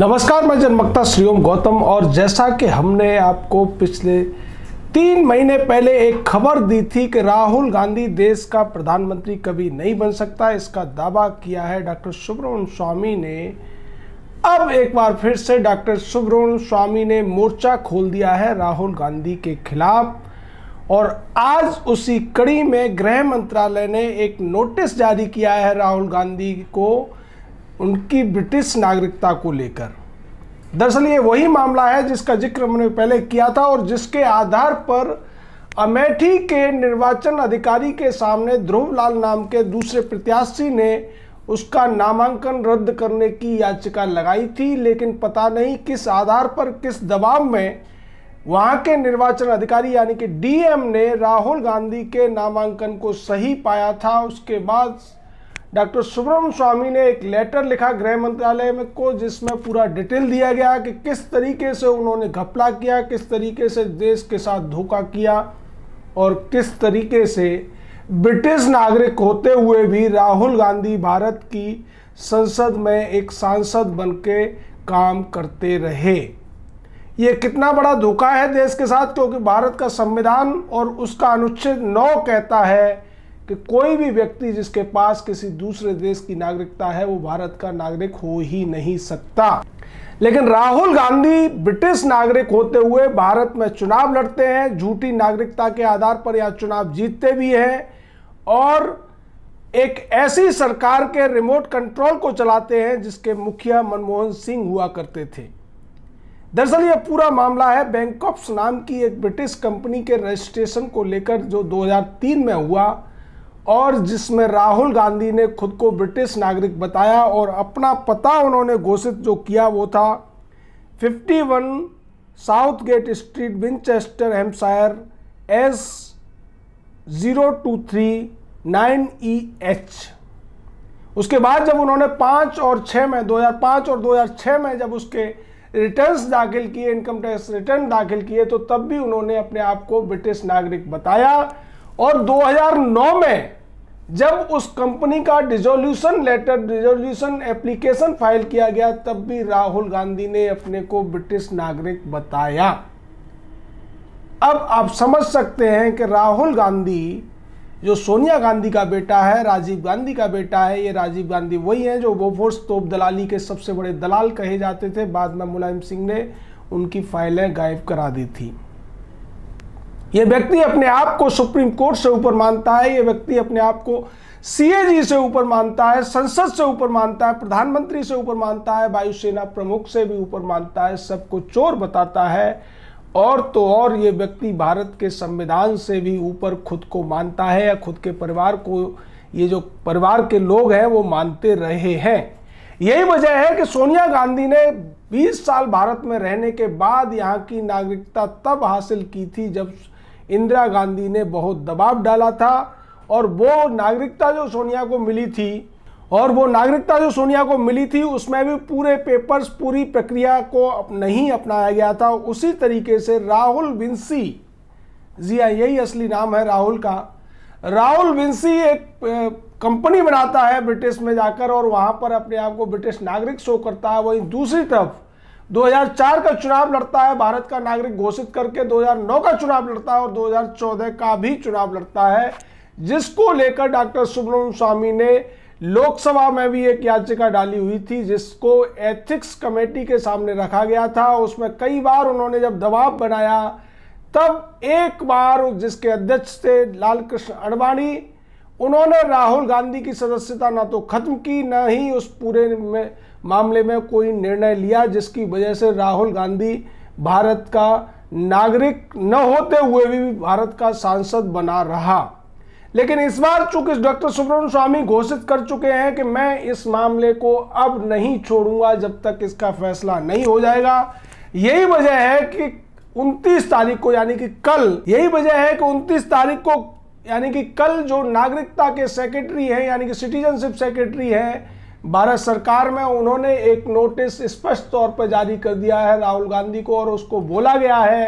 नमस्कार मैं जन्मक्ता श्रीओम गौतम और जैसा कि हमने आपको पिछले तीन महीने पहले एक खबर दी थी कि राहुल गांधी देश का प्रधानमंत्री कभी नहीं बन सकता इसका दावा किया है डॉक्टर सुब्रमण स्वामी ने अब एक बार फिर से डॉक्टर सुब्रमण स्वामी ने मोर्चा खोल दिया है राहुल गांधी के खिलाफ और आज उसी कड़ी में गृह मंत्रालय ने एक नोटिस जारी किया है राहुल गांधी को उनकी ब्रिटिश नागरिकता को लेकर दरअसल ये वही मामला है जिसका जिक्र मैंने पहले किया था और जिसके आधार पर अमेठी के निर्वाचन अधिकारी के सामने ध्रुवलाल नाम के दूसरे प्रत्याशी ने उसका नामांकन रद्द करने की याचिका लगाई थी लेकिन पता नहीं किस आधार पर किस दबाव में वहाँ के निर्वाचन अधिकारी यानी कि डीएम ने राहुल गांधी के नामांकन को सही पाया था उसके बाद डॉक्टर सुब्रम स्वामी ने एक लेटर लिखा गृह मंत्रालय में को जिसमें पूरा डिटेल दिया गया कि किस तरीके से उन्होंने घपला किया किस तरीके से देश के साथ धोखा किया और किस तरीके से ब्रिटिश नागरिक होते हुए भी राहुल गांधी भारत की संसद में एक सांसद बन के काम करते रहे ये कितना बड़ा धोखा है देश के साथ क्योंकि भारत का संविधान और उसका अनुच्छेद नौ कहता है कि कोई भी व्यक्ति जिसके पास किसी दूसरे देश की नागरिकता है वो भारत का नागरिक हो ही नहीं सकता लेकिन राहुल गांधी ब्रिटिश नागरिक होते हुए भारत में चुनाव लड़ते हैं झूठी नागरिकता के आधार पर यह चुनाव जीतते भी हैं और एक ऐसी सरकार के रिमोट कंट्रोल को चलाते हैं जिसके मुखिया मनमोहन सिंह हुआ करते थे दरअसल यह पूरा मामला है बैंकॉप्स नाम की एक ब्रिटिश कंपनी के रजिस्ट्रेशन को लेकर जो 2003 में हुआ और जिसमें राहुल गांधी ने खुद को ब्रिटिश नागरिक बताया और अपना पता उन्होंने घोषित जो किया वो था 51 South Gate Street Winchester Hampshire S zero two three nine E H उसके बाद जब उन्होंने पाँच और छः में 2005 और 2006 में जब उसके रिटर्न्स दाखिल किए इनकम टैक्स रिटर्न दाखिल किए तो तब भी उन्होंने अपने आप को ब्रिटिश नागरिक बताया और 2009 में जब उस कंपनी का dissolution letter dissolution application file किया गया तब भी राहुल गांधी ने अपने को ब्रिटिश नागरिक बताया अब आप समझ सकते हैं कि राहुल गांधी जो सोनिया गांधी का बेटा है राजीव गांधी का बेटा है ये राजीव गांधी वही हैं जो बोफोर्स तोप दलाली के सबसे बड़े दलाल कहे जाते थे बाद में मुलायम सिंह ने उनकी फाइलें गायब करा दी थी ये व्यक्ति अपने आप को सुप्रीम कोर्ट से ऊपर मानता है ये व्यक्ति अपने आप को सीएजी से ऊपर मानता है संसद से ऊपर मानता है प्रधानमंत्री से ऊपर मानता है वायुसेना प्रमुख से भी ऊपर मानता है सबको चोर बताता है और तो और ये व्यक्ति भारत के संविधान से भी ऊपर खुद को मानता है या खुद के परिवार को ये जो परिवार के लोग हैं वो मानते रहे हैं यही वजह है कि सोनिया गांधी ने 20 साल भारत में रहने के बाद यहाँ की नागरिकता तब हासिल की थी जब इंदिरा गांधी ने बहुत दबाव डाला था और वो नागरिकता जो सोनिया को मिली थी और वो नागरिकता जो सोनिया को मिली थी उसमें भी पूरे पेपर्स पूरी प्रक्रिया को नहीं अपनाया गया था उसी तरीके से राहुल विंसी जी हाँ यही असली नाम है राहुल का राहुल विंसी एक कंपनी बनाता है ब्रिटिश में जाकर और वहाँ पर अपने आप को ब्रिटिश नागरिक शो करता है वहीं दूसरी तरफ 2004 का चुनाव लड़ता है भारत का नागरिक घोषित करके 2009 का चुनाव लड़ता है और 2014 का भी चुनाव लड़ता है जिसको लेकर डॉक्टर सुब्रम स्वामी ने लोकसभा में भी एक याचिका डाली हुई थी जिसको एथिक्स कमेटी के सामने रखा गया था उसमें कई बार उन्होंने जब दबाव बनाया तब एक बार जिसके अध्यक्ष थे लाल कृष्ण अडवाणी उन्होंने राहुल गांधी की सदस्यता ना तो खत्म की ना ही उस पूरे में मामले में कोई निर्णय लिया जिसकी वजह से राहुल गांधी भारत का नागरिक न होते हुए भी भारत का सांसद बना रहा लेकिन इस बार चूंकि डॉक्टर सुब्रमण्य स्वामी घोषित कर चुके हैं कि मैं इस मामले को अब नहीं छोड़ूंगा जब तक इसका फैसला नहीं हो जाएगा यही वजह है कि 29 तारीख को यानी कि कल यही वजह है कि 29 तारीख को यानी कि कल जो नागरिकता के सेक्रेटरी हैं यानी कि सिटीजनशिप सेक्रेटरी हैं भारत सरकार में उन्होंने एक नोटिस स्पष्ट तौर पर जारी कर दिया है राहुल गांधी को और उसको बोला गया है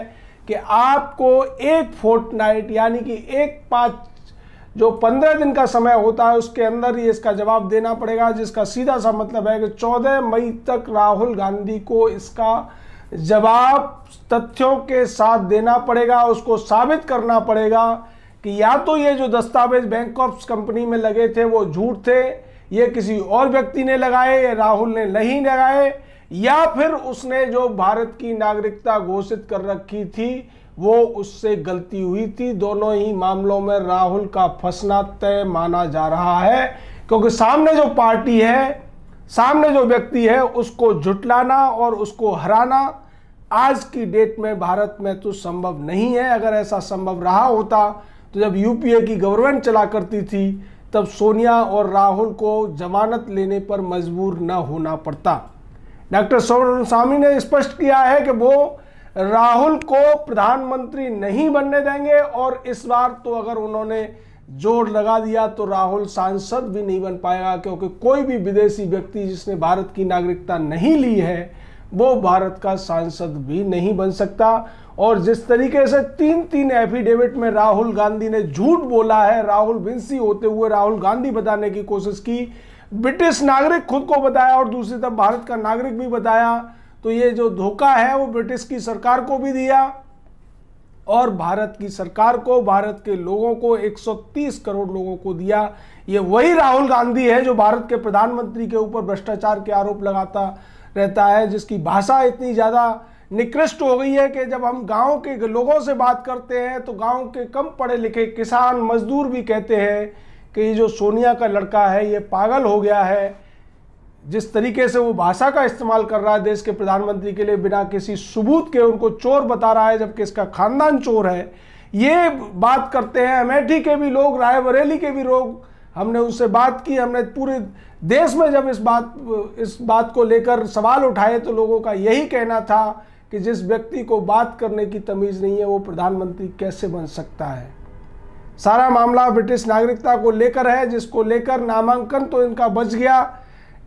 कि आपको एक फोर्ट नाइट यानी कि एक पाँच जो पंद्रह दिन का समय होता है उसके अंदर ही इसका जवाब देना पड़ेगा जिसका सीधा सा मतलब है कि चौदह मई तक राहुल गांधी को इसका जवाब तथ्यों के साथ देना पड़ेगा उसको साबित करना पड़ेगा कि या तो ये जो दस्तावेज बैंक ऑफ कंपनी में लगे थे वो झूठ थे ये किसी और व्यक्ति ने लगाए या राहुल ने नहीं लगाए या फिर उसने जो भारत की नागरिकता घोषित कर रखी थी वो उससे गलती हुई थी दोनों ही मामलों में राहुल का फंसना तय माना जा रहा है क्योंकि सामने जो पार्टी है सामने जो व्यक्ति है उसको झुटलाना और उसको हराना आज की डेट में भारत में तो संभव नहीं है अगर ऐसा संभव रहा होता तो जब यूपीए की गवर्नमेंट चला करती थी तब सोनिया और राहुल को जमानत लेने पर मजबूर न होना पड़ता डॉक्टर सोन स्वामी ने स्पष्ट किया है कि वो राहुल को प्रधानमंत्री नहीं बनने देंगे और इस बार तो अगर उन्होंने जोर लगा दिया तो राहुल सांसद भी नहीं बन पाएगा क्योंकि कोई भी विदेशी व्यक्ति जिसने भारत की नागरिकता नहीं ली है वो भारत का सांसद भी नहीं बन सकता और जिस तरीके से तीन तीन एफिडेविट में राहुल गांधी ने झूठ बोला है राहुल विंसी होते हुए राहुल गांधी बताने की कोशिश की ब्रिटिश नागरिक खुद को बताया और दूसरी तरफ भारत का नागरिक भी बताया तो ये जो धोखा है वो ब्रिटिश की सरकार को भी दिया और भारत की सरकार को भारत के लोगों को 130 करोड़ लोगों को दिया ये वही राहुल गांधी है जो भारत के प्रधानमंत्री के ऊपर भ्रष्टाचार के आरोप लगाता रहता है जिसकी भाषा इतनी ज़्यादा निकृष्ट हो गई है कि जब हम गांव के लोगों से बात करते हैं तो गांव के कम पढ़े लिखे किसान मजदूर भी कहते हैं कि ये जो सोनिया का लड़का है ये पागल हो गया है जिस तरीके से वो भाषा का इस्तेमाल कर रहा है देश के प्रधानमंत्री के लिए बिना किसी सबूत के उनको चोर बता रहा है जबकि इसका खानदान चोर है ये बात करते हैं अमेठी के भी लोग रायबरेली के भी लोग हमने उनसे बात की हमने पूरे देश में जब इस बात इस बात को लेकर सवाल उठाए तो लोगों का यही कहना था कि जिस व्यक्ति को बात करने की तमीज़ नहीं है वो प्रधानमंत्री कैसे बन सकता है सारा मामला ब्रिटिश नागरिकता को लेकर है जिसको लेकर नामांकन तो इनका बच गया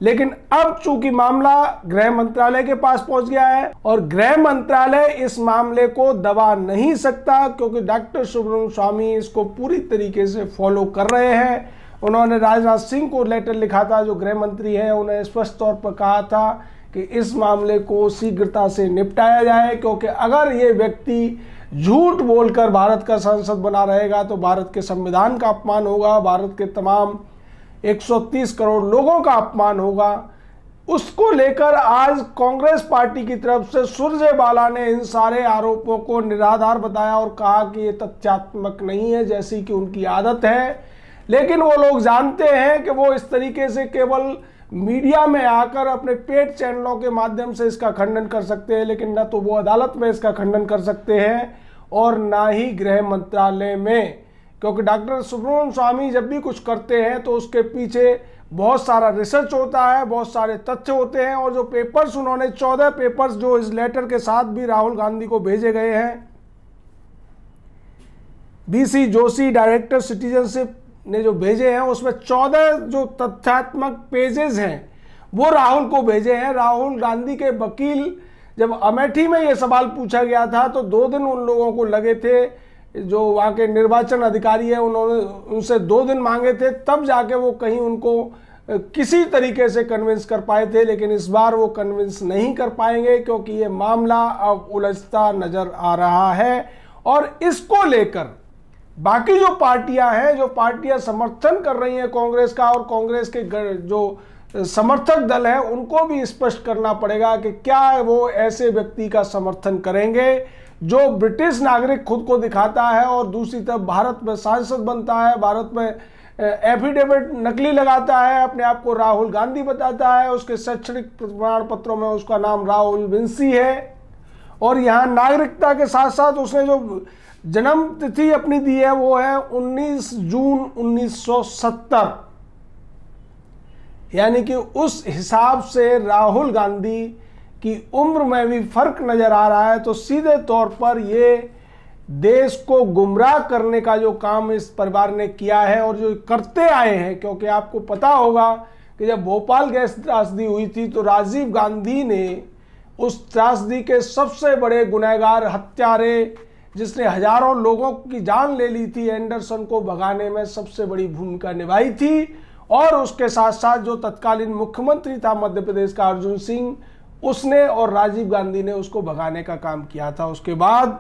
लेकिन अब चूंकि मामला गृह मंत्रालय के पास पहुंच गया है और गृह मंत्रालय इस मामले को दबा नहीं सकता क्योंकि डॉक्टर सुब्रम स्वामी इसको पूरी तरीके से फॉलो कर रहे हैं उन्होंने राजनाथ सिंह को लेटर लिखा था जो गृह मंत्री हैं उन्होंने स्पष्ट तौर पर कहा था कि इस मामले को शीघ्रता से निपटाया जाए क्योंकि अगर ये व्यक्ति झूठ बोलकर भारत का सांसद बना रहेगा तो भारत के संविधान का अपमान होगा भारत के तमाम 130 करोड़ लोगों का अपमान होगा उसको लेकर आज कांग्रेस पार्टी की तरफ से सुरजेवाला ने इन सारे आरोपों को निराधार बताया और कहा कि ये तथ्यात्मक नहीं है जैसी कि उनकी आदत है लेकिन वो लोग जानते हैं कि वो इस तरीके से केवल मीडिया में आकर अपने पेड चैनलों के माध्यम से इसका खंडन कर सकते हैं लेकिन ना तो वो अदालत में इसका खंडन कर सकते हैं और ना ही गृह मंत्रालय में क्योंकि डॉक्टर सुब्रमण स्वामी जब भी कुछ करते हैं तो उसके पीछे बहुत सारा रिसर्च होता है बहुत सारे तथ्य होते हैं और जो पेपर्स उन्होंने चौदह पेपर्स जो इस लेटर के साथ भी राहुल गांधी को भेजे गए हैं बीसी जोशी डायरेक्टर सिटीजनशिप ने जो भेजे हैं उसमें चौदह जो तथ्यात्मक पेजेस हैं वो राहुल को भेजे हैं राहुल गांधी के वकील जब अमेठी में ये सवाल पूछा गया था तो दो दिन उन लोगों को लगे थे जो वहाँ के निर्वाचन अधिकारी हैं उन्होंने उनसे दो दिन मांगे थे तब जाके वो कहीं उनको किसी तरीके से कन्विंस कर पाए थे लेकिन इस बार वो कन्विंस नहीं कर पाएंगे क्योंकि ये मामला अब उलझता नज़र आ रहा है और इसको लेकर बाकी जो पार्टियां हैं जो पार्टियां समर्थन कर रही हैं कांग्रेस का और कांग्रेस के जो समर्थक दल है उनको भी स्पष्ट करना पड़ेगा कि क्या वो ऐसे व्यक्ति का समर्थन करेंगे जो ब्रिटिश नागरिक खुद को दिखाता है और दूसरी तरफ भारत में सांसद बनता है भारत में एफिडेविट नकली लगाता है अपने आप को राहुल गांधी बताता है उसके शैक्षणिक प्रमाण पत्रों में उसका नाम राहुल विंसी है और यहाँ नागरिकता के साथ साथ उसने जो जन्म तिथि अपनी दी है वो है 19 जून 1970 यानी कि उस हिसाब से राहुल गांधी की उम्र में भी फर्क नज़र आ रहा है तो सीधे तौर पर ये देश को गुमराह करने का जो काम इस परिवार ने किया है और जो करते आए हैं क्योंकि आपको पता होगा कि जब भोपाल गैस त्रासदी हुई थी तो राजीव गांधी ने उस त्रासदी के सबसे बड़े गुनहगार हत्यारे जिसने हजारों लोगों की जान ले ली थी एंडरसन को भगाने में सबसे बड़ी भूमिका निभाई थी और उसके साथ साथ जो तत्कालीन मुख्यमंत्री था मध्य प्रदेश का अर्जुन सिंह उसने और राजीव गांधी ने उसको भगाने का काम किया था उसके बाद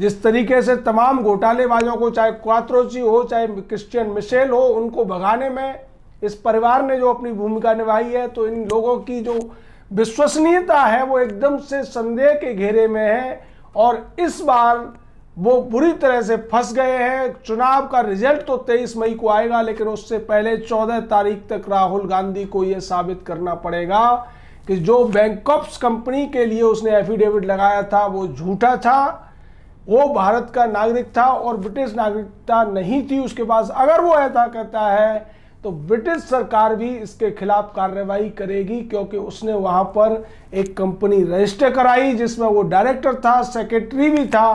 जिस तरीके से तमाम घोटालेबाजों को चाहे क्वात्रोची हो चाहे क्रिश्चियन मिशेल हो उनको भगाने में इस परिवार ने जो अपनी भूमिका निभाई है तो इन लोगों की जो विश्वसनीयता है वो एकदम से संदेह के घेरे में है और इस बार वो बुरी तरह से फंस गए हैं चुनाव का रिजल्ट तो 23 मई को आएगा लेकिन उससे पहले 14 तारीख तक राहुल गांधी को यह साबित करना पड़ेगा कि जो बैंकॉप्स कंपनी के लिए उसने एफिडेविट लगाया था वो झूठा था वो भारत का नागरिक था और ब्रिटिश नागरिकता नहीं थी उसके पास अगर वो ऐसा कहता है तो ब्रिटिश सरकार भी इसके खिलाफ कार्रवाई करेगी क्योंकि उसने वहां पर एक कंपनी रजिस्टर कराई जिसमें वो डायरेक्टर था सेक्रेटरी भी था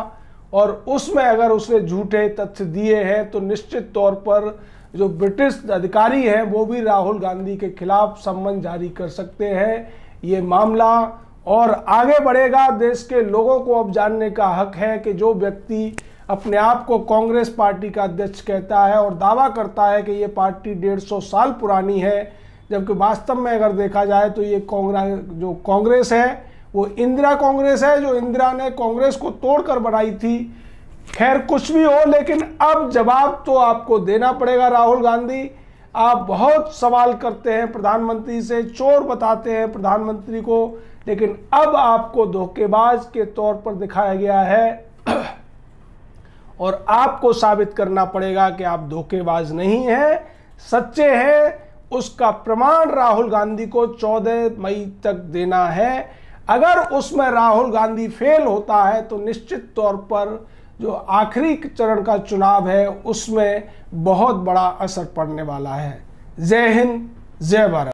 और उसमें अगर उसने झूठे तथ्य दिए हैं तो निश्चित तौर पर जो ब्रिटिश अधिकारी हैं वो भी राहुल गांधी के खिलाफ सम्मन जारी कर सकते हैं ये मामला और आगे बढ़ेगा देश के लोगों को अब जानने का हक है कि जो व्यक्ति अपने आप को कांग्रेस पार्टी का अध्यक्ष कहता है और दावा करता है कि ये पार्टी डेढ़ सौ साल पुरानी है जबकि वास्तव में अगर देखा जाए तो ये कांग्रेस जो कांग्रेस है वो इंदिरा कांग्रेस है जो इंदिरा ने कांग्रेस को तोड़कर बनाई थी खैर कुछ भी हो लेकिन अब जवाब तो आपको देना पड़ेगा राहुल गांधी आप बहुत सवाल करते हैं प्रधानमंत्री से चोर बताते हैं प्रधानमंत्री को लेकिन अब आपको धोखेबाज के तौर पर दिखाया गया है और आपको साबित करना पड़ेगा कि आप धोखेबाज नहीं हैं सच्चे हैं उसका प्रमाण राहुल गांधी को 14 मई तक देना है अगर उसमें राहुल गांधी फेल होता है तो निश्चित तौर पर जो आखिरी चरण का चुनाव है उसमें बहुत बड़ा असर पड़ने वाला है जय हिंद जय भारत